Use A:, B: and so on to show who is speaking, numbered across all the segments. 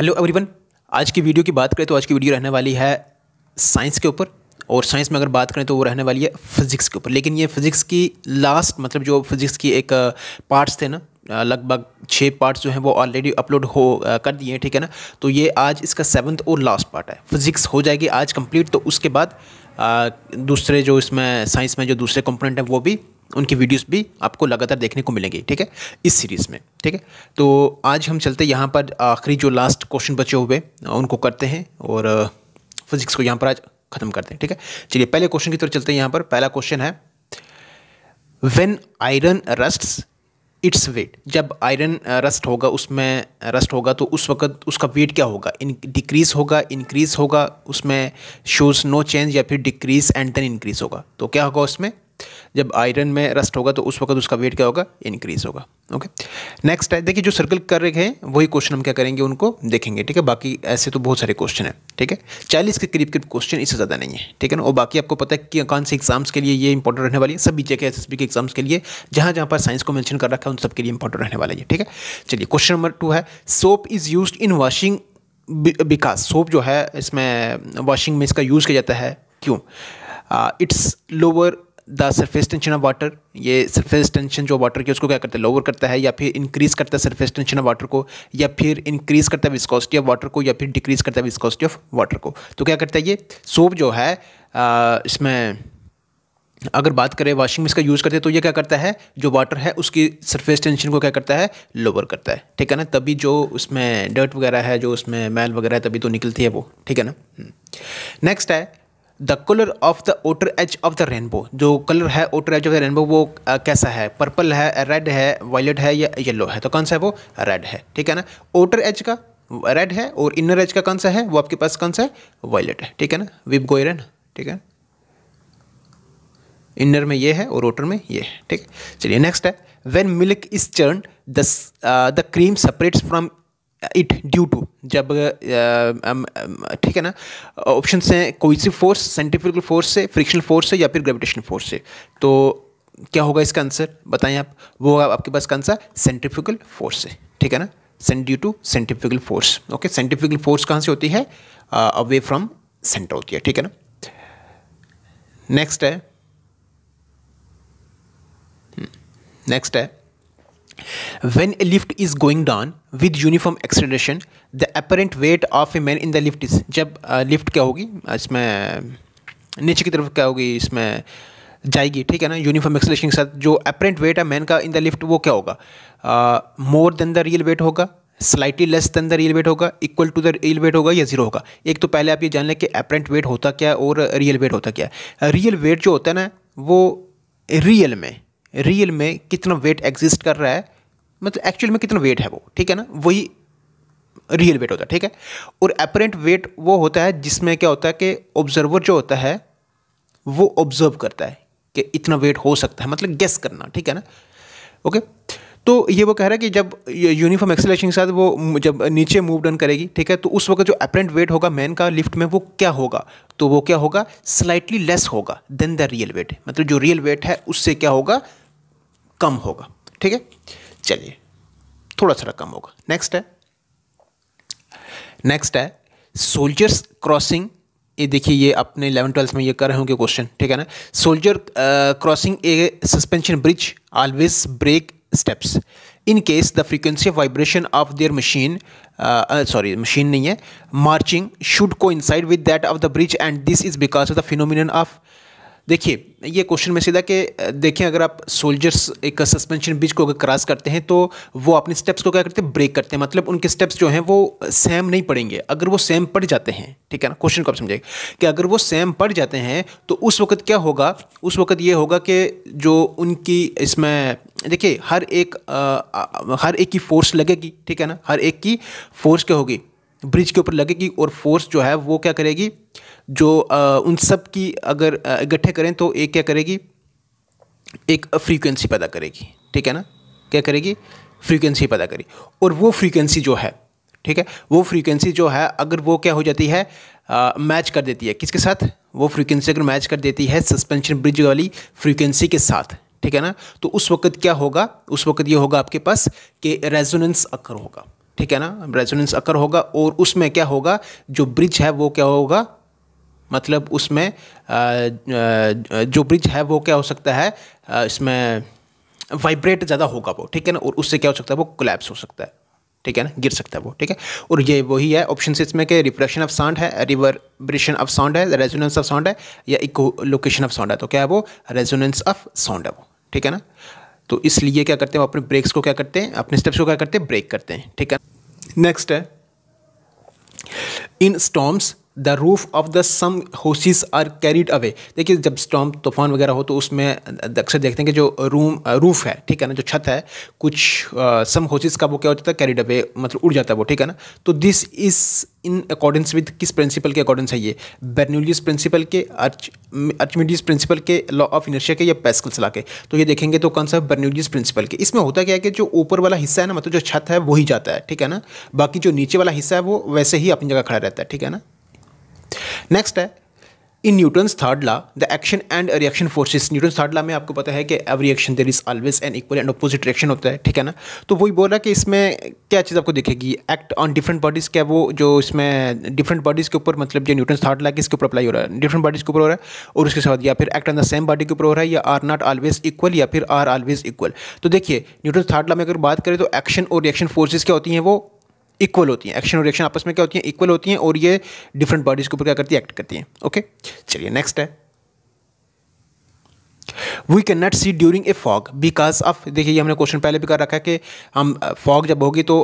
A: Hello everyone आज की video की बात करें तो आज की वीडियो रहने वाली है साइंस के ऊपर और साइंस में अगर बात करें तो वो रहने वाली है फिज़िक्स के ऊपर लेकिन ये फिज़िक्स की लास्ट मतलब जो फिज़िक्स की एक पार्ट्स uh, थे ना uh, लगभग छः पार्ट्स जो हैं वो ऑलरेडी अपलोड हो uh, कर दिए हैं ठीक है ना तो ये आज इसका सेवन्थ और लास्ट पार्ट है फिज़िक्स हो जाएगी आज कम्प्लीट तो उसके बाद दूसरे जो इसमें साइंस में जो दूसरे कंपोनेंट हैं वो भी उनकी वीडियोस भी आपको लगातार देखने को मिलेंगी ठीक है इस सीरीज़ में ठीक है तो आज हम चलते यहाँ पर आखिरी जो लास्ट क्वेश्चन बचे हुए उनको करते हैं और फिजिक्स को यहाँ पर आज ख़त्म करते हैं ठीक है चलिए पहले क्वेश्चन की तरफ चलते हैं यहाँ पर पहला क्वेश्चन है when iron rusts its weight जब आयरन रस्ट होगा उसमें रस्ट होगा तो उस वक्त उसका वेट क्या होगा इन डिक्रीज़ होगा इंक्रीज़ होगा उसमें शोज़ नो चेंज या फिर डिक्रीज़ एंड देन इंक्रीज़ होगा तो क्या होगा उसमें जब आयरन में रस्ट होगा तो उस वक्त उसका वेट क्या होगा इंक्रीज़ होगा ओके नेक्स्ट है देखिए जो सर्कल कर रहे हैं वही क्वेश्चन हम क्या करेंगे उनको देखेंगे ठीक है बाकी ऐसे तो बहुत सारे क्वेश्चन हैं ठीक है चालीस के करीब करीब क्वेश्चन इससे ज़्यादा नहीं है ठीक है ना और बाकी आपको पता है कि कौन से एग्जाम्स के लिए ये इंपॉर्टेंट रहने वाली है सभी जगह एस के एग्जाम्स के लिए जहाँ जहाँ पर साइंस को मैंशन कर रखा है उन सबके लिए इंपॉर्टेंट रहने वाला है ठीक है चलिए क्वेश्चन नंबर टू है soap is use in washing because soap जो है इसमें वॉशिंग में इसका यूज़ किया जाता है क्यों it's lower the surface tension of water ये सरफेस टेंशन जो वाटर की उसको क्या करता है लोअर करता है या फिर इंक्रीज़ करता है सरफेस टेंशन ऑफ वाटर को या फिर इंक्रीज़ करता है विस्कोसिटी ऑफ वाटर को या फिर डिक्रीज़ करता है विस्कोसिटी ऑफ वाटर को तो क्या करता है ये सोप जो है आ, इसमें अगर बात करें वॉशिंग मशीन का यूज़ करते हैं तो ये क्या करता है जो वाटर है उसकी सरफेस टेंशन को क्या करता है लोअर करता है ठीक है ना तभी जो उसमें डर्ट वगैरह है जो उसमें मैल वगैरह है तभी तो निकलती है वो ठीक है ना नेक्स्ट हम्म। है the colour of the outer edge of the rainbow जो कलर है outer edge of the rainbow वो आ, कैसा है पर्पल है रेड है वायलेट है या येलो है तो कौन सा है वो रेड है ठीक है ना ओटर एज का रेड है और इनर एज का कौन सा है वो आपके पास कौन सा है वायलेट है ठीक है ना विप गोयरन ठीक है इनर में ये है और ओटर में ये है ठीक चलिए नेक्स्ट है when milk is churn the cream separates from it due to जब ठीक है ना ऑप्शन हैं कोई सी फोर्स साइंटिफिकल फोर्स से फ्रिक्शनल फोर्स से या फिर ग्रेविटेशन फोर्स से तो क्या होगा इसका आंसर बताएं आप वो होगा आपके पास कौन सा सेंट्रीफ्यूगल फोर्स से ठीक है ना cent due to centrifugal force okay scientifical force कहाँ से होती है अवे फ्रॉम सेंटर होती है ठीक है ना नेक्स्ट है नेक्स्ट hmm, है When a lift is going down with uniform acceleration, the apparent weight of a man in the lift is जब लिफ्ट क्या होगी इसमें नीचे की तरफ क्या होगी इसमें जाएगी ठीक है ना यूनिफॉर्म एक्सलेशन के साथ जो अपरेंट वेट है मैन का इन द लिफ्ट वो क्या होगा more than the real weight होगा slightly less than the real weight होगा equal to the real weight होगा या जीरो होगा एक तो पहले आप ये जान लें कि अपरेंट वेट होता क्या है और रियल वेट होता क्या है रियल वेट जो होता है ना वो रियल में रियल में कितना वेट एग्जिस्ट कर रहा है मतलब एक्चुअल में कितना वेट है वो ठीक है ना वही रियल वेट होता है ठीक है और अपरेंट वेट वो होता है जिसमें क्या होता है कि ऑब्जर्वर जो होता है वो ऑब्जर्व करता है कि इतना वेट हो सकता है मतलब गेस करना ठीक है ना ओके तो ये वो कह रहा है कि जब यूनिफॉर्म एक्सलेशन के साथ वो जब नीचे मूव डन करेगी ठीक है तो उस वक्त जो अपरेंट वेट होगा मैन का लिफ्ट में वो क्या होगा तो वो क्या होगा स्लाइटली लेस होगा देन द रियल वेट मतलब जो रियल वेट है उससे क्या होगा कम होगा ठीक है चलिए थोड़ा थोड़ा कम होगा नेक्स्ट है नेक्स्ट है सोल्जर्स क्रॉसिंग ये देखिए ये अपने इलेवन ट्वेल्थ में ये कर रहे होंगे क्वेश्चन ठीक है ना soldier crossing a suspension bridge always break steps in case the frequency of vibration of their machine sorry machine नहीं है marching should coincide with that of the bridge and this is because of the phenomenon of देखिए ये question में सीधा कि देखें अगर आप सोल्जर्स एक सस्पेंशन ब्रिज को अगर क्रॉस करते हैं तो वो अपने स्टेप्स को क्या करते हैं ब्रेक करते हैं मतलब उनके स्टेप्स जो हैं वो सेम नहीं पड़ेंगे अगर वो सेम पड़ जाते हैं ठीक है ना क्वेश्चन को आप समझिए कि अगर वो सेम पड़ जाते हैं तो उस वक्त क्या होगा उस वक्त ये होगा कि जो उनकी इसमें देखिए हर एक आ, हर एक की फोर्स लगेगी ठीक है ना हर एक की फोर्स क्या होगी ब्रिज के ऊपर लगेगी और फोर्स जो है वो क्या करेगी जो आ, उन सब की अगर इकट्ठे करें तो एक क्या करेगी एक फ्रीक्वेंसी पैदा करेगी ठीक है ना क्या करेगी फ्रीक्वेंसी पैदा करेगी और वो फ्रीक्वेंसी जो है ठीक है वो फ्रीक्वेंसी जो है अगर वो क्या हो जाती है आ, मैच कर देती है किसके साथ वो फ्रीक्वेंसी अगर मैच कर देती है सस्पेंशन ब्रिज वाली फ्रीक्वेंसी के साथ ठीक है ना तो उस वक्त क्या होगा उस वक्त ये होगा आपके पास कि रेजोनेंस अक्कर होगा ठीक है ना रेजोनेंस अकर होगा और उसमें क्या होगा जो ब्रिज है वो क्या होगा मतलब उसमें जो ब्रिज है वो क्या हो सकता है इसमें वाइब्रेट ज़्यादा होगा वो ठीक है ना और उससे क्या हो सकता है वो कोलैप्स हो सकता है ठीक है ना गिर सकता है वो ठीक है और ये वही है ऑप्शन सिक्स में कि रिफ्लेक्शन ऑफ साउंड है रिवर्ब्रेशन ऑफ साउंड है रेजोनेंस ऑफ साउंड है या इको लोकेशन ऑफ साउंड है तो क्या है वो रेजोनेंस ऑफ साउंड है वो ठीक है ना तो इसलिए क्या करते हैं वो अपने ब्रेक्स को क्या करते हैं अपने स्टेप्स को क्या करते हैं ब्रेक करते हैं ठीक है Next, uh, in storms, the roof of the some houses are carried away देखिए जब स्टॉम तूफान वगैरह हो तो उसमें अक्सर देखते हैं कि जो रूम रूफ है ठीक है ना जो छत है कुछ सम होसिस का वो क्या हो जाता है कैरिड अवे मतलब उड़ जाता है वो ठीक है ना तो this is in accordance with किस प्रिंसिपल के अकॉर्डेंस है ये बर्न्यूलियस प्रिंसिपल के अर्च अर्चमिडियस प्रिंसिपल के लॉ ऑफ इनर्शिया के या पेस्कल सलाह के तो ये देखेंगे तो कौन सा बर्न्यूलियस प्रिंसिपल के इसमें होता क्या है कि जो ऊपर वाला हिस्सा है ना मतलब जो छत है वही जाता है ठीक है ना बाकी जो नीचे वाला हिस्सा है वो वैसे ही अपनी जगह खड़ा रहता है ठीक है ना नेक्स्ट है in Newton's third law the action and reaction forces Newton's third law में आपको पता है कि every reaction there is always an equal and opposite reaction होता है ठीक है ना तो वही बोल रहा है कि इसमें क्या चीज़ आपको दिखेगी एक्ट ऑन डिफरेंट बॉडीज़ क्या वो जो इसमें डिफरेंट बॉडीज़ के ऊपर मतलब जो न्यूटन थर्ड के किसके ऊपर अप्लाई हो रहा है डिफरेंट बॉडीज़ के ऊपर हो रहा है और उसके साथ या फिर act on the same body के ऊपर हो रहा है या आर नॉट ऑलवेज इक्वल या फिर आर ऑलवेज इक्वल तो देखिए न्यूटन थर्ड ला में अगर बात करें तो एक्शन और रिएक्शन फोर्सेज क्या होती हैं वो इक्वल होती हैं एक्शन और रिएक्शन आपस में क्या होती हैं इक्वल होती हैं और ये डिफरेंट बॉडीज़ के ऊपर क्या करती है एक्ट करती हैं ओके चलिए नेक्स्ट है we can not see during a fog because of देखिए हमने क्वेश्चन पहले भी कर रखा है कि हम फॉग जब होगी तो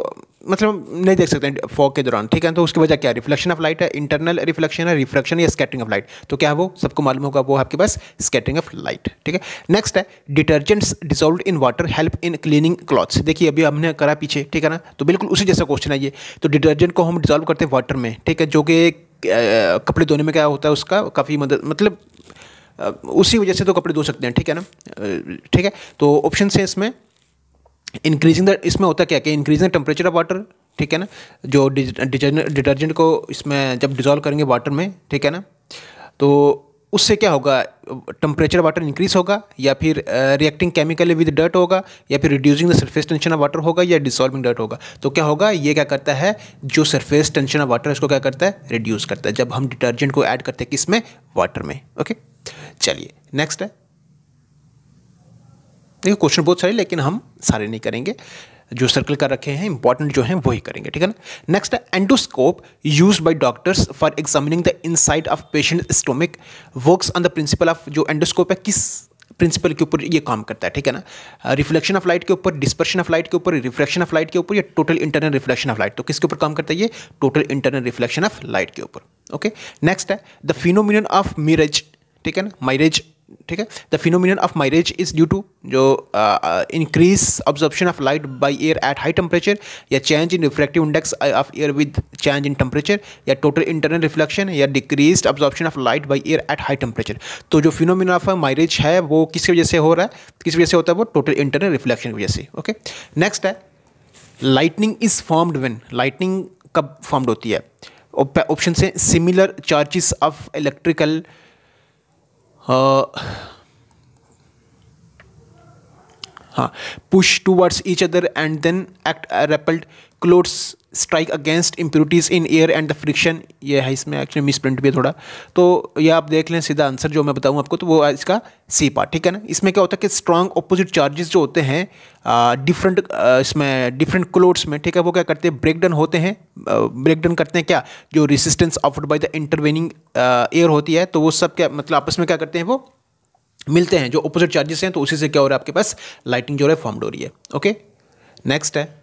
A: मतलब नहीं देख सकते फॉग के दौरान ठीक है तो उसकी वजह क्या रिफ्लेक्शन ऑफ लाइट है इंटरनल रिफ्लेक्शन है रिफ्लेक्शन या स्केटिंग ऑफ लाइट तो क्या वो सबको मालूम होगा वो आपके पास स्कैटरिंग ऑफ लाइट ठीक है नेक्स्ट है detergents dissolve in water help in cleaning clothes देखिए अभी हमने करा पीछे ठीक है ना तो बिल्कुल उसी जैसा क्वेश्चन है ये तो डिटर्जेंट को हम डिजोल्व करते हैं वाटर में ठीक है जो कि कपड़े धोने में क्या होता है उसका काफ़ी मदद मतलब उसी वजह से तो कपड़े धो सकते हैं ठीक है ना ठीक है तो ऑप्शन से इसमें इंक्रीजिंग द इसमें होता क्या कि इंक्रीजिंग टेम्परेचर ऑफ वाटर ठीक है ना जो डिटर्जेंट को इसमें जब डिजॉल्व करेंगे वाटर में ठीक है ना तो उससे क्या होगा टेम्परेचर वाटर इंक्रीज होगा या फिर रिएक्टिंग केमिकल विद डर्ट होगा या फिर reducing the surface tension of water होगा या डिसॉल्विंग डर्ट होगा तो क्या होगा ये क्या करता है जो सरफेस टेंशन ऑफ वाटर इसको क्या करता है रिड्यूस करता है जब हम डिटर्जेंट को ऐड करते हैं किस में वाटर में ओके चलिए नेक्स्ट है देखिए क्वेश्चन बहुत सारे लेकिन हम सारे नहीं करेंगे जो सर्कल कर रखे हैं इंपॉर्टेंट जो हैं वही करेंगे ठीक है ना नेक्स्ट है endoscope use by doctors for examining the inside of patient stomach works on the principle of जो एंडोस्कोप है किस प्रिंसिपल के ऊपर ये काम करता है ठीक है ना रिफ्लेक्शन ऑफ लाइट के ऊपर डिस्पर्शन ऑफ लाइट के ऊपर रिफ्लेक्शन ऑफ लाइट के ऊपर या total internal reflection of light तो किसके ऊपर काम करता है ये total internal reflection of light के ऊपर ओके नेक्स्ट है द फिनोमिन ऑफ मिरज ठीक है ना माइरेज ठीक है the phenomenon of mirage is due to जो increase absorption of light by air at high temperature या change in reflective index of air with change in temperature या total internal reflection या decrease absorption of light by air at high temperature तो जो phenomenon of माइरेज है वो किसकी वजह से हो रहा है किस वजह से होता है वो टोटल इंटरनल रिफ्लेक्शन की वजह से ओके नेक्स्ट है lightning is formed when lightning कब फॉर्म्ड होती है ऑप्शन से सिमिलर चार्जिस ऑफ इलेक्ट्रिकल 呃，हाँ push towards each other and then act repelled clothes strike against impurities in air and the friction ये है इसमें एक्चुअली मिस प्रिंट भी है थोड़ा तो ये आप देख लें सीधा आंसर जो मैं बताऊँ आपको तो वो इसका सी पार्ट ठीक है ना इसमें क्या होता है कि स्ट्रॉन्ग अपोजिट चार्जेस जो होते हैं डिफरेंट इसमें डिफरेंट क्लोथ्स में ठीक है वो क्या करते हैं ब्रेक डन होते हैं ब्रेक डन करते हैं क्या जो resistance offered by the intervening air होती है तो वो सब क्या मतलब आपस में क्या करते हैं वो मिलते हैं जो अपोजिट चार्जेस हैं तो उसी से क्या हो रहा है आपके पास लाइटिंग जो है फॉर्म हो रही है ओके नेक्स्ट है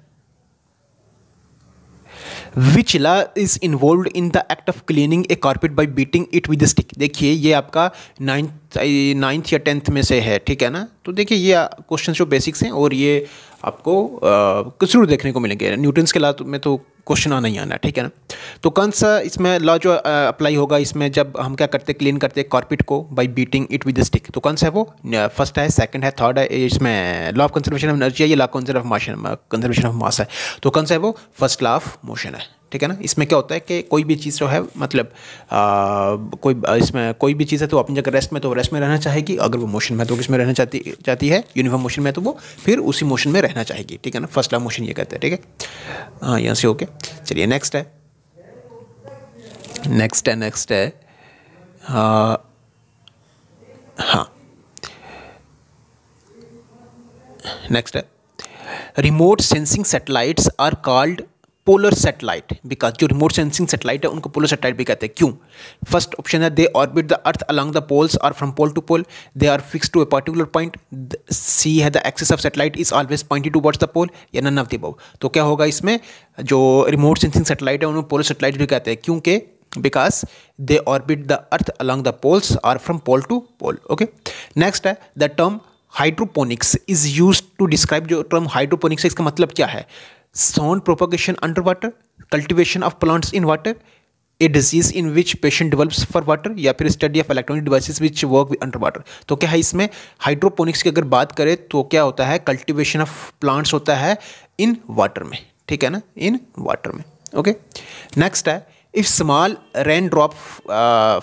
A: which law is involve in the act of cleaning a carpet by beating it with stick देखिए ये आपका नाइन्थ नाइन्थ या टेंथ में से है ठीक है ना तो देखिए ये क्वेश्चन जो बेसिक्स हैं और ये आपको जरूर देखने को मिलेंगे न्यूटन्स के ला में तो क्वेश्चन नहीं आना ठीक है ना तो कौन सा इसमें लॉ जो अप्लाई होगा इसमें जब हम क्या करते क्लीन करते कॉर्पिट को by beating it with stick तो कौन सा है वो फर्स्ट है सेकंड है थर्ड है इसमें law of conservation of energy है या law conserve of motion conservation of mass है तो कौन सा है वो फर्स्ट लॉ ऑफ मोशन है ठीक है ना इसमें क्या होता है कि कोई भी चीज़ जो है मतलब आ, कोई इसमें कोई भी चीज़ है तो अपनी जगह रेस्ट में तो रेस्ट में रहना चाहेगी अगर वो मोशन में तो किस में रहना चाहती चाहती है यूनिफॉर्म मोशन में तो वो फिर उसी मोशन में रहना चाहेगी ठीक है ना फर्स्ट लाइफ मोशन ये कहते हैं ठीक है हाँ यहाँ से ओके चलिए नेक्स्ट है नेक्स्ट है नेक्स्ट है हाँ नेक्स्ट है remote sensing satellites are called polar satellite because जो रिमोट सेंसिंग सेटेलाइट है उनको पोलर सेटेलाइट भी कहते हैं क्यों फर्स्ट ऑप्शन है they orbit the earth along the poles और from pole to pole they are fix to a particular point C है the axis of satellite is always pointed towards the pole या none of the above तो क्या होगा इसमें जो remote sensing satellite है उनको पोलर सेटेलाइट भी कहते हैं क्योंकि because they orbit the earth along the poles और from pole to pole okay next है the term hydroponics is use to describe जो टर्म हाइड्रोपोनिक्स है इसका मतलब क्या है sound propagation underwater cultivation of plants in water a disease in which patient develop for water या फिर study of electronic devices which work under water तो क्या है इसमें हाइड्रोपोनिक्स की अगर बात करें तो क्या होता है कल्टिवेशन ऑफ प्लांट्स होता है इन वाटर में ठीक है ना इन वाटर में ओके नेक्स्ट है if small rain drop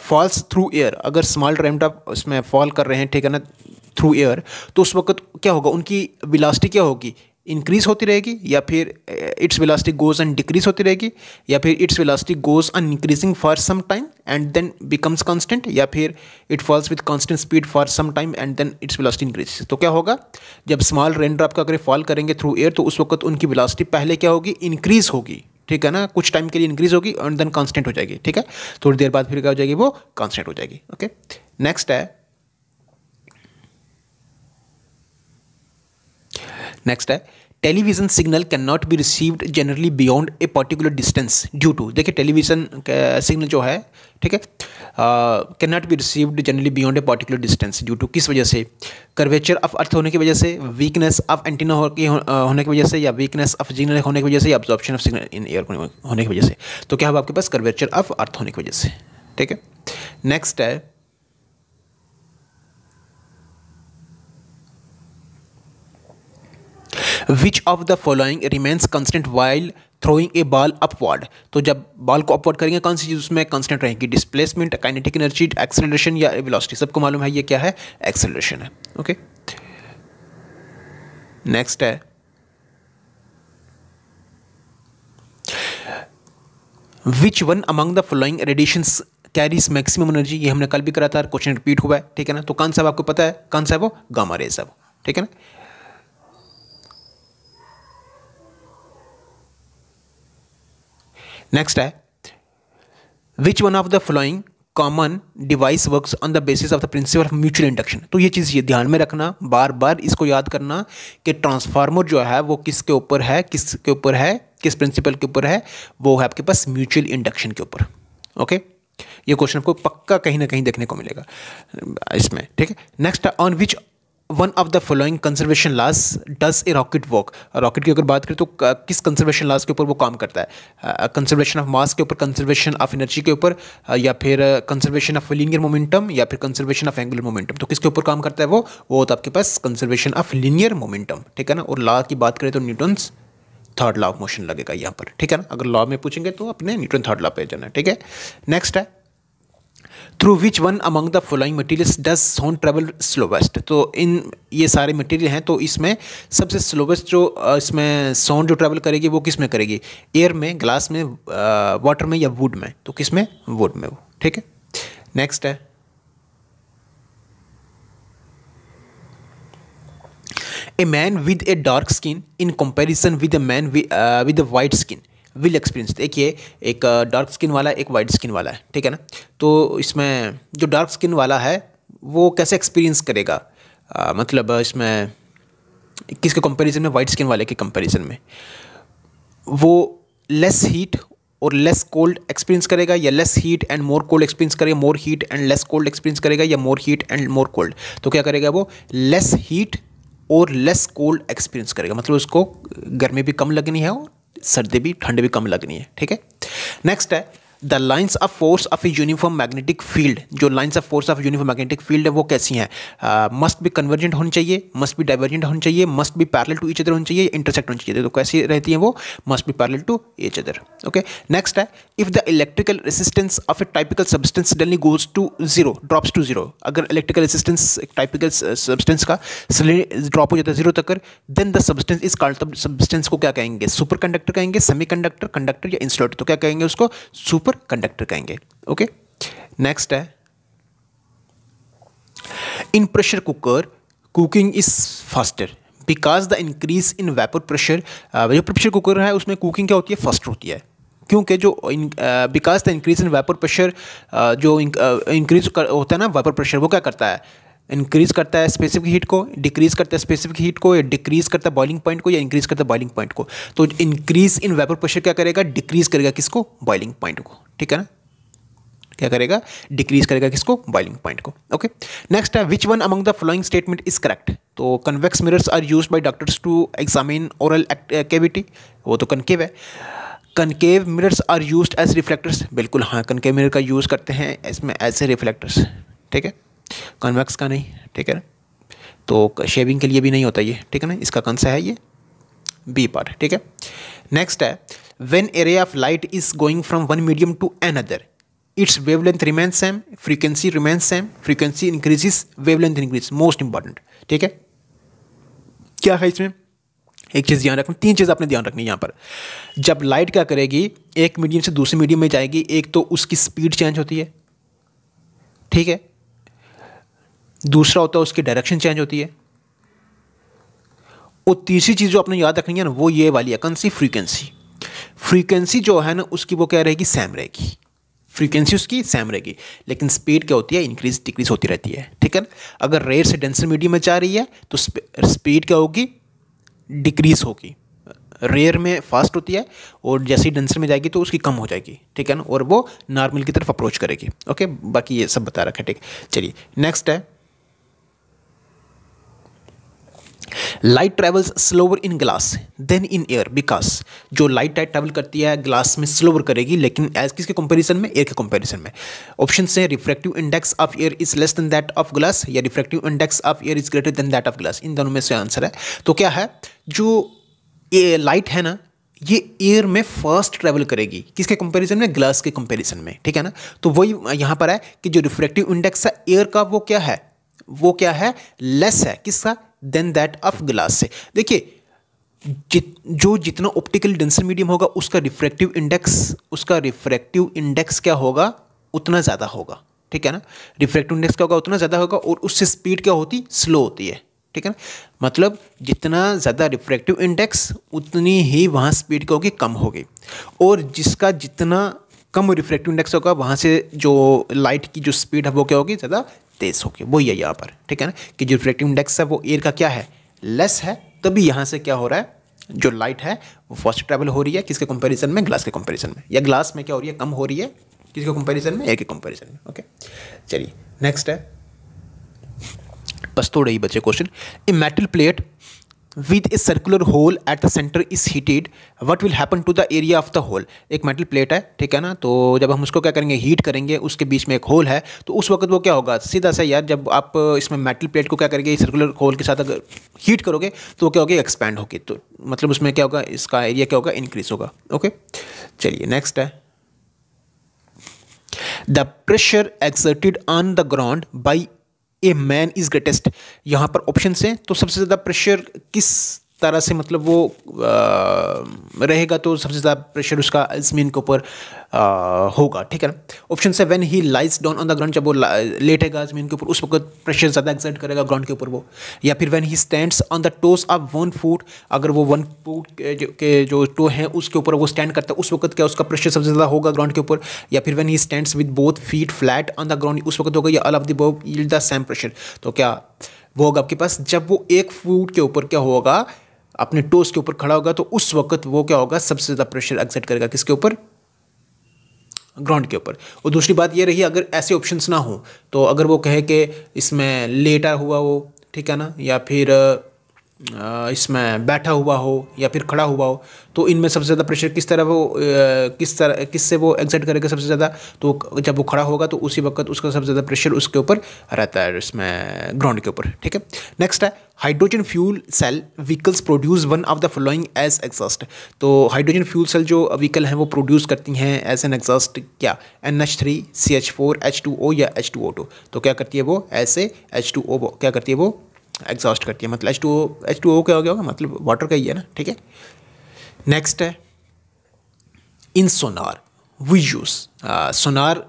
A: falls through air अगर स्मॉल रेन ड्रॉप उसमें फॉल कर रहे हैं ठीक है ना थ्रू एयर तो उस वक्त क्या होगा उनकी विलास्टी क्या होगी इंक्रीज होती रहेगी या फिर its velocity goes and decrease होती रहेगी या फिर its velocity goes on increasing for some time and then becomes constant या फिर it falls with constant speed for some time and then its velocity increase तो क्या होगा जब स्मॉल रेन ड्रॉप का अगर फॉल करेंगे थ्रू एयर तो उस वक्त उनकी विलास्टिक पहले क्या होगी इंक्रीज होगी ठीक है ना कुछ टाइम के लिए इंक्रीज होगी एंड देन कॉन्स्टेंट हो जाएगी ठीक है थोड़ी देर बाद फिर क्या हो जाएगी वो कॉन्स्टेंट हो जाएगी ओके नेक्स्ट है नेक्स्ट है television signal can not be received generally beyond a particular distance due to देखिए टेलीविजन सिग्नल जो है ठीक है can not be received generally beyond a particular distance due to किस वजह से कर्वेचर ऑफ अर्थ होने की वजह से वीकनेस ऑफ एंटीना होने की वजह से या वीकनेस ऑफ सिग्नल होने की वजह से या absorption of signal in air होने की वजह से तो क्या होगा आपके पास कर्वेचर ऑफ अर्थ होने की वजह से ठीक है नेक्स्ट है which of the following remains constant while throwing a ball upward तो जब बॉल को अपवर्ड करेंगे कौन सी चीज़ उसमें कंस्टेंट रहेगी डिस्प्लेसमेंट काइनेटिक एनर्जी एक्सेलरेशन या वेलोसिटी सबको मालूम है ये क्या है एक्सेलरेशन है ओके नेक्स्ट है which one among the following radiation carries maximum energy ये हमने कल भी करा था क्वेश्चन रिपीट हुआ है ठीक है ना तो कौन सा आपको पता है कौन सा है वो गामा रेज है वो ठीक है ना नेक्स्ट है which one of the following common device work on the basis of the principle of mutual induction तो ये चीज़ ये ध्यान में रखना बार बार इसको याद करना कि ट्रांसफार्मर जो है वो किसके ऊपर है किसके ऊपर है किस प्रिंसिपल के ऊपर है वो है आपके पास म्यूचुअल इंडक्शन के ऊपर ओके ये क्वेश्चन आपको पक्का कहीं ना कहीं देखने को मिलेगा इसमें ठीक है next on which one of the following conservation laws does a rocket work rocket की अगर बात करें तो किस कंजर्वेशन लॉस के ऊपर वो काम करता है कंजर्वेशन ऑफ मास के ऊपर कंजर्वेशन ऑफ एनर्जी के ऊपर या फिर कंजर्वेशन ऑफ लीनियर मोमेंटम या फिर कंजर्वेशन ऑफ एंगुलर मोमेंटम तो किसके ऊपर काम करता है वो वो होता है आपके पास कंजर्वेशन ऑफ लीनियर मोमेंटम ठीक है ना और लॉ की बात करें तो Newton's third law of motion लगेगा यहाँ पर ठीक है ना अगर लॉ में पूछेंगे तो अपने न्यूटन थर्ड लॉ पे जाना ठीक है नेक्स्ट है through which one among the following material does sound travel slowest तो इन ये सारे मटेरियल हैं तो इसमें सबसे स्लोवेस्ट जो इसमें साउंड जो ट्रैवल करेगी वो किस में करेगी एयर में ग्लास में वाटर में या वुड में तो किस में वुड में वो ठीक है नेक्स्ट है a man with a dark skin in comparison with a man with a white skin will experience देखिए एक डार्क स्किन वाला एक वाइट स्किन वाला है ठीक है ना तो इसमें जो डार्क स्किन वाला है वो कैसे एक्सपीरियंस करेगा आ, मतलब इसमें किसके कंपैरिजन में वाइट स्किन वाले के कंपैरिजन में वो लेस हीट और लेस कोल्ड एक्सपीरियंस करेगा या less heat and more cold experience करेगा more heat and less cold experience करेगा या more heat and more cold तो क्या करेगा वो लेस हीट और लेस कोल्ड एक्सपीरियंस करेगा मतलब उसको गर्मी भी कम लगनी है और सर्दी भी ठंड भी कम लगनी है ठीक है नेक्स्ट है the lines of force of a uniform magnetic field जो lines of force of uniform magnetic field है वो कैसी हैं मस्ट भी कन्वर्जेंट होनी चाहिए मस्ट भी डाइवर्जेंट होनी चाहिए मस्ट भी पैरल टू ईच अदर होनी चाहिए इंटरसेक्ट होनी चाहिए तो कैसी रहती है वो मस्ट भी parallel to each other okay next है if the electrical resistance of a typical substance daily goes to zero drops to zero अगर इलेक्ट्रिकल रेसिस्टेंस टाइपिकल सब्सटेंस का ड्रॉप हो जाता है जीरो तक देन द सब्सटेंस इस substance को क्या कहेंगे सुपर कंडक्टर कहेंगे सेमी कंडक्टर कंडक्टर या इंसुलेटर तो क्या कहेंगे उसको सुपर ऊपर कंडक्टर कहेंगे ओके नेक्स्ट है in pressure cooker cooking is faster because the increase in vapour pressure जो प्रेशर कुकर है उसमें कुकिंग क्या होती है फास्ट होती है क्योंकि जो because the increase in vapour pressure जो इंक्रीज uh, होता है ना वेपर प्रेशर वो क्या करता है इंक्रीज़ करता है स्पेसिफिक हीट को डिक्रीज़ करता है स्पेसिफिक हीट को या डिक्रीज़ करता है बॉइलिंग पॉइंट को या इंक्रीज़ करता है बॉइलिंग पॉइंट को तो इंक्रीज़ इन वेपर प्रेशर क्या करेगा डिक्रीज़ करेगा किसको बॉइलिंग पॉइंट को ठीक है ना क्या करेगा डिक्रीज करेगा किसको बॉइलिंग पॉइंट को ओके नेक्स्ट है which one among the following statement is correct तो convex mirrors are use by doctors to examine oral activity वो तो कनकेव है concave mirrors are use as reflectors बिल्कुल हाँ कनकेव मिरर का use करते हैं इसमें एज ए रिफ्लेक्टर्स ठीक है कन्वेक्स का नहीं ठीक है तो शेविंग के लिए भी नहीं होता ये ठीक है ना इसका कौन सा है ये बी पार्ट ठीक है नेक्स्ट है when array of light is going from one medium to another its wave length remains same frequency remains same frequency increases wave length increase most important ठीक है क्या है इसमें एक चीज़ ध्यान रखना तीन चीज़ आपने ध्यान रखनी है यहाँ पर जब लाइट क्या करेगी एक मीडियम से दूसरे मीडियम में जाएगी एक तो उसकी स्पीड चेंज होती है ठीक है दूसरा होता है उसकी डायरेक्शन चेंज होती है और तीसरी चीज़ जो आपने याद रखनी है ना वो ये वाली है कौन सी फ्रीक्वेंसी फ्रीक्वेंसी जो है ना उसकी वो क्या रहेगी सेम रहेगी फ्रीक्वेंसी उसकी सेम रहेगी लेकिन स्पीड क्या होती है इंक्रीज डिक्रीज होती रहती है ठीक है अगर रेयर से डेंसर मीडियम में जा रही है तो स्पीड क्या होगी डिक्रीज होगी रेयर में फास्ट होती है और जैसे ही डेंसर में जाएगी तो उसकी कम हो जाएगी ठीक है ना और वो नॉर्मल की तरफ अप्रोच करेगी ओके बाकी ये सब बता रखा है ठीक चलिए नेक्स्ट है light travels slower in glass than in air because जो लाइट टाइट ट्रेवल करती है ग्लास में स्लोवर करेगी लेकिन एज किसके कंपैरिजन में एयर के कंपैरिजन में ऑप्शन से refractive index of air is less than that of glass या refractive index of air is greater than that of glass इन दोनों में से आंसर है तो क्या है जो लाइट है ना ये एयर में फर्स्ट ट्रेवल करेगी किसके कंपैरिजन में ग्लास के कंपैरिजन में ठीक है ना तो वही यहाँ पर है कि जो रिफ्रैक्टिव इंडेक्स है एयर का वो क्या है वो क्या है लेस है किसका देन दैट ऑफ ग्लास से देखिए जित जो जितना ऑप्टिकल डेंसर मीडियम होगा उसका रिफ्रैक्टिव इंडेक्स उसका रिफ्रैक्टिव इंडेक्स क्या होगा उतना ज़्यादा होगा ठीक है ना रिफ्रैक्टिव इंडेक्स क्या होगा उतना ज़्यादा होगा और उससे स्पीड क्या होती स्लो होती है ठीक है ना मतलब जितना ज़्यादा रिफ्रैक्टिव इंडेक्स उतनी ही वहाँ स्पीड क्या होगी कम होगी और जिसका जितना कम रिफ्रैक्टिव इंडेक्स होगा वहाँ से जो लाइट की जो स्पीड है वो क्या होगी ज़्यादा तेज़ होके वही है यहाँ पर ठीक है ना कि जो रिफ्लेक्टिव इंडेक्स है वो एयर का क्या है लेस है तभी यहाँ से क्या हो रहा है जो लाइट है वो फर्स्ट ट्रैवल हो रही है किसके कंपैरिजन में ग्लास के कंपैरिजन में या ग्लास में क्या हो रही है कम हो रही है किसके कंपैरिजन में एयर के कंपैरिजन में ओके चलिए नेक्स्ट है बस थोड़े ही बचे question a metal plate with a circular hole at the centre is heated what will happen to the area of the hole एक मेटल प्लेट है ठीक है ना तो जब हम उसको क्या करेंगे हीट करेंगे उसके बीच में एक होल है तो उस वक्त वो क्या होगा सीधा सा यार जब आप इसमें मेटल प्लेट को क्या करेंगे सर्कुलर होल के साथ अगर हीट करोगे तो क्या होगी एक्सपैंड होगी तो मतलब उसमें क्या होगा इसका एरिया क्या होगा इंक्रीज होगा ओके चलिए नेक्स्ट है the pressure exerted on the ground by a man is greatest यहां पर ऑप्शन हैं तो सबसे ज़्यादा प्रेशर किस तरह से मतलब वो रहेगा तो सबसे ज़्यादा प्रेशर उसका अजमीन के ऊपर होगा ठीक है ना ऑप्शन से when he lies down on the ground जब वो लेटेगा जमीन के ऊपर उस वक्त प्रेशर ज़्यादा एक्सर्ट करेगा ग्राउंड के ऊपर वो या फिर when he stands on the toes of one foot अगर वो वन फूट के जो टो है उसके ऊपर वो स्टैंड करता है उस वक्त क्या उसका प्रेशर सबसे ज़्यादा होगा ग्राउंड के ऊपर या फिर when he stands with both feet flat on the ground उस वक्त होगा या all of the above the same pressure तो क्या वो होगा आपके पास जब वो एक फूट के ऊपर क्या होगा अपने टोस के ऊपर खड़ा होगा तो उस वक्त वो क्या होगा सबसे ज़्यादा प्रेशर एक्सेट करेगा किसके ऊपर ग्राउंड के ऊपर और दूसरी बात ये रही अगर ऐसे ऑप्शंस ना हो तो अगर वो कहे कि इसमें लेटा हुआ हो ठीक है ना या फिर इसमें बैठा हुआ हो या फिर खड़ा हुआ हो तो इनमें सबसे ज़्यादा प्रेशर किस तरह वो किस तरह किस से वो एग्जट करेगा सबसे ज़्यादा तो जब वो खड़ा होगा तो उसी वक्त उसका सबसे ज़्यादा प्रेशर उसके ऊपर रहता है इसमें ग्राउंड के ऊपर ठीक है नेक्स्ट है hydrogen fuel cell vehicles produce one of the following as exhaust तो हाइड्रोजन फ्यूल सेल जो व्हीकल हैं वो प्रोड्यूस करती हैं एज एन एग्जॉस्ट क्या N H three C H four H two O या एच टू ओ टू तो क्या करती है वो ऐसे एच टू ओ क्या करती है वो एग्जॉस्ट करती है मतलब H two O H two O क्या हो गया होगा मतलब वाटर का ही है ना ठीक है नेक्स्ट है इन सोनार वी यूज़ सोनार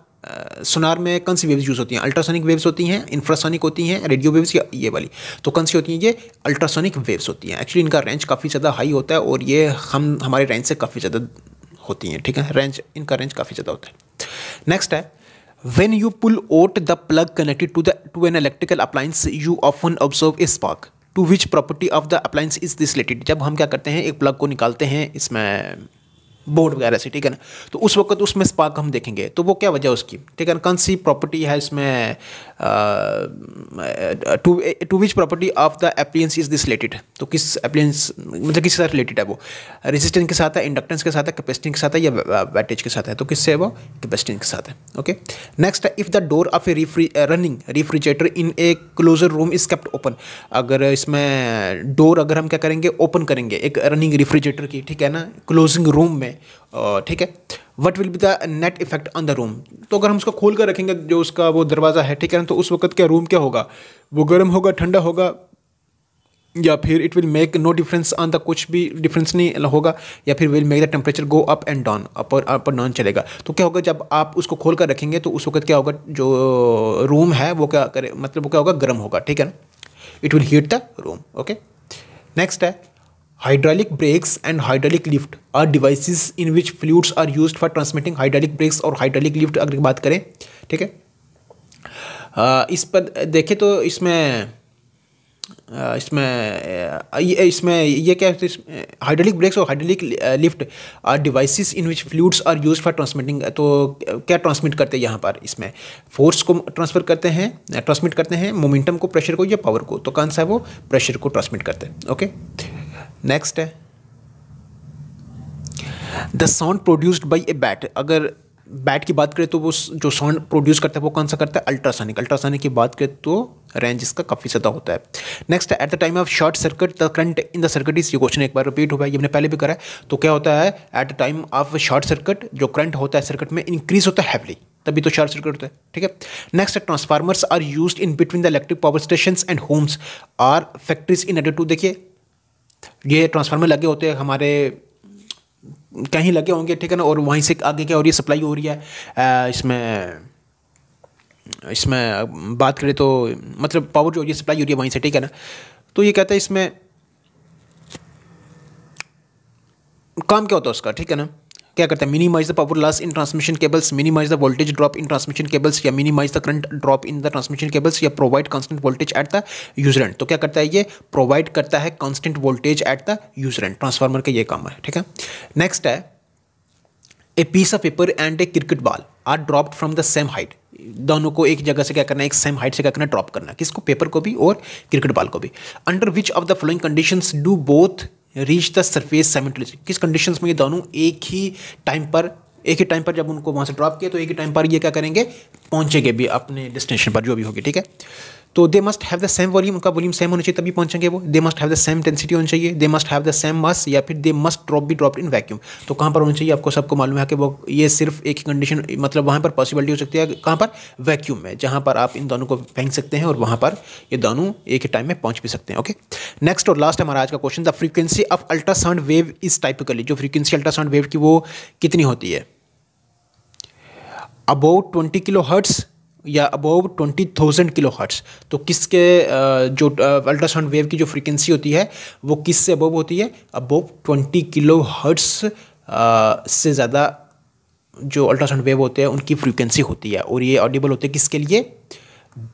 A: सोनार में कौन सी वेव्स यूज़ होती हैं अल्ट्रासोनिक वेव्स होती हैं इंफ्रासोनिक होती हैं रेडियो वेव्स या ये वाली तो कौन सी होती हैं ये अल्ट्रासोनिक वेव्स होती हैं एक्चुअली इनका रेंज काफ़ी ज़्यादा हाई होता है और ये हम हमारे रेंज से काफ़ी ज़्यादा होती हैं ठीक है रेंज इनका रेंज काफ़ी ज़्यादा होता है नेक्स्ट है When you pull out the plug connected to, the, to an electrical appliance, you often observe a spark. To which property of the appliance is this related जब हम क्या करते हैं एक प्लग को निकालते हैं इसमें बोर्ड वगैरह से ठीक है ना तो उस वक्त उसमें स्पार्क हम देखेंगे तो वो क्या वजह उसकी ठीक है ना कौन सी प्रॉपर्टी है इसमें to to which property of the appliance is this related तो किस एप्लियंस मतलब किस साथ रिलेटेड है वो रेजिस्टेंस के साथ है इंडक्टेंस के साथ है कैपेसिटी के साथ है या वैटेज के साथ है तो किससे है वो कैपेसिटी के साथ है ओके नेक्स्ट है if the door of a रिफ्री running refrigerator in a closer room is kept open अगर इसमें डोर अगर हम क्या करेंगे ओपन करेंगे एक रनिंग रिफ्रिजरेटर की ठीक है ना क्लोजिंग रूम में है ठीक है what will be the net effect on the room तो अगर हम उसको खोल कर रखेंगे जो उसका वो दरवाज़ा है ठीक है ना तो उस वक्त क्या रूम क्या होगा वो गर्म होगा ठंडा होगा या फिर it will make no difference on the कुछ भी डिफरेंस नहीं होगा या फिर will make the temperature go up and down upper और अप और डाउन चलेगा तो क्या होगा जब आप उसको खोल कर रखेंगे तो उस वक्त क्या होगा जो रूम है वो क्या करे मतलब वो क्या होगा गर्म होगा ठीक है ना it will heat the room okay next है Hydraulic brakes and hydraulic lift are devices in which fluids are used for transmitting hydraulic brakes और hydraulic lift अगर बात करें ठीक है इस पर देखें तो इसमें इसमें ये इसमें ये क्या है हाइड्रोलिक ब्रेक्स और hydraulic lift are devices in which fluids are use for transmitting तो क्या ट्रांसमिट करते हैं यहाँ पर इसमें फोर्स को ट्रांसफर करते हैं ट्रांसमिट करते हैं मोमेंटम को प्रेशर को या पावर को तो कौन सा है वो प्रेशर को ट्रांसमिट करते हैं ओके नेक्स्ट है the sound produced by a bat अगर बैट की बात करें तो वो जो साउंड प्रोड्यूस करता है वो कौन सा करता है अल्ट्रासोनिक अल्ट्रासोनिक की बात करें तो रेंज इसका काफ़ी ज़्यादा होता है next at the time of short circuit the current in the circuit is ये क्वेश्चन एक बार रिपीट हुआ है ये हमने पहले भी करा है तो क्या होता है at the time of short circuit जो करंट होता है सर्किट में इंक्रीज होता है हैवली तभी तो शॉर्ट सर्किट होता है ठीक है next transformers are use in between the electric power station and homes or factories in added to देखिए ये ट्रांसफार्मर लगे होते हैं हमारे कहीं लगे होंगे ठीक है ना और वहीं से आगे क्या हो रही है सप्लाई हो रही है इसमें इसमें बात करें तो मतलब पावर जो हो रही है सप्लाई हो रही है वहीं से ठीक है ना तो ये कहता है इसमें काम क्या होता है उसका ठीक है ना क्या करता है minimise the power loss in transmission cables minimise the voltage drop in transmission cables या minimise the current drop in the transmission cables या provide constant voltage at the user end तो क्या करता है ये प्रोवाइड करता है constant voltage at the user end transformer का ये काम है ठीक है नेक्स्ट है a piece of paper and a cricket ball are dropped from the same height दोनों को एक जगह से क्या करना है एक सेम हाइट से क्या करना ड्रॉप करना किसको पेपर को भी और क्रिकेट बॉल को भी under which of the following conditions do both reach the surface simultaneously किस कंडीशंस में ये दोनों एक ही टाइम पर एक ही टाइम पर जब उनको वहाँ से ड्रॉप किया तो एक ही टाइम पर ये क्या करेंगे पहुँचेंगे भी अपने डेस्टिनेशन पर जो भी होगी ठीक है तो they must have the same volume उनका वॉल्यूम सेम होना चाहिए तभी पहुंचेंगे वो they must have the same density होनी चाहिए they must have the same mass या फिर they must drop be drop in vacuum तो कहाँ पर होना चाहिए आपको सबको मालूम है कि वो ये सिर्फ एक ही कंडीशन मतलब वहाँ पर पॉसिबिलिटी हो सकती है कहाँ पर वैक्यूम में जहाँ पर आप इन दोनों को फेंक सकते हैं और वहाँ पर ये दोनों एक ही टाइम में पहुँच भी सकते हैं ओके नेक्स्ट और लास्ट हमारा आज का question the frequency of ultrasound wave is typically जो फ्रीक्वेंसी अल्ट्रासाउंड वेव की वो कितनी होती है अबाउट ट्वेंटी किलो हर्ट्स या above twenty thousand kilohertz तो किसके जो अल्ट्रासाउंड वेव की जो फ्रीक्वेंसी होती है वो किस से अबोव होती है अबोव ट्वेंटी किलो हर्ट्स से ज़्यादा जो अल्ट्रासाउंड वेव होते हैं उनकी फ्रीक्वेंसी होती है और ये ऑडिबल होते हैं किसके लिए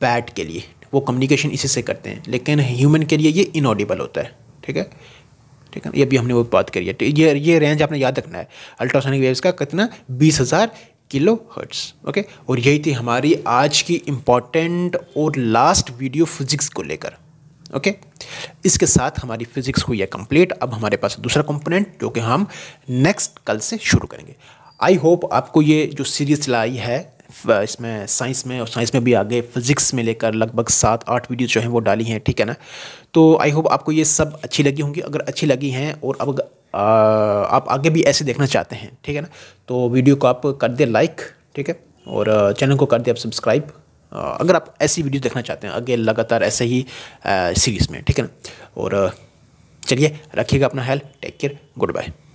A: बैट के लिए वो कम्युनिकेशन इसी से करते हैं लेकिन ह्यूमन के लिए ये इनऑडिबल होता है ठीक है ठीक है ये भी हमने वो बात करी है तो ये ये रेंज आपने याद रखना है अल्ट्रासोनिक वेव्स का कितना बीस हज़ार किलो हर्ट्स ओके और यही थी हमारी आज की इम्पॉर्टेंट और लास्ट वीडियो फिजिक्स को लेकर ओके इसके साथ हमारी फिजिक्स हुई है कंप्लीट अब हमारे पास दूसरा कंपोनेंट जो कि हम नेक्स्ट कल से शुरू करेंगे आई होप आपको ये जो सीरीज चलाई है इसमें साइंस में और साइंस में भी आगे फिजिक्स में लेकर लगभग सात आठ वीडियो जो हैं वो डाली हैं ठीक है ना तो आई होप आपको ये सब अच्छी लगी होंगी अगर अच्छी लगी हैं और अब आप आगे भी ऐसे देखना चाहते हैं ठीक है ना तो वीडियो को आप कर दें लाइक ठीक है और चैनल को कर दें आप सब्सक्राइब अगर आप ऐसी वीडियो देखना चाहते हैं आगे लगातार ऐसे ही सीरीज़ में ठीक है ना और चलिए रखिएगा अपना health take care good bye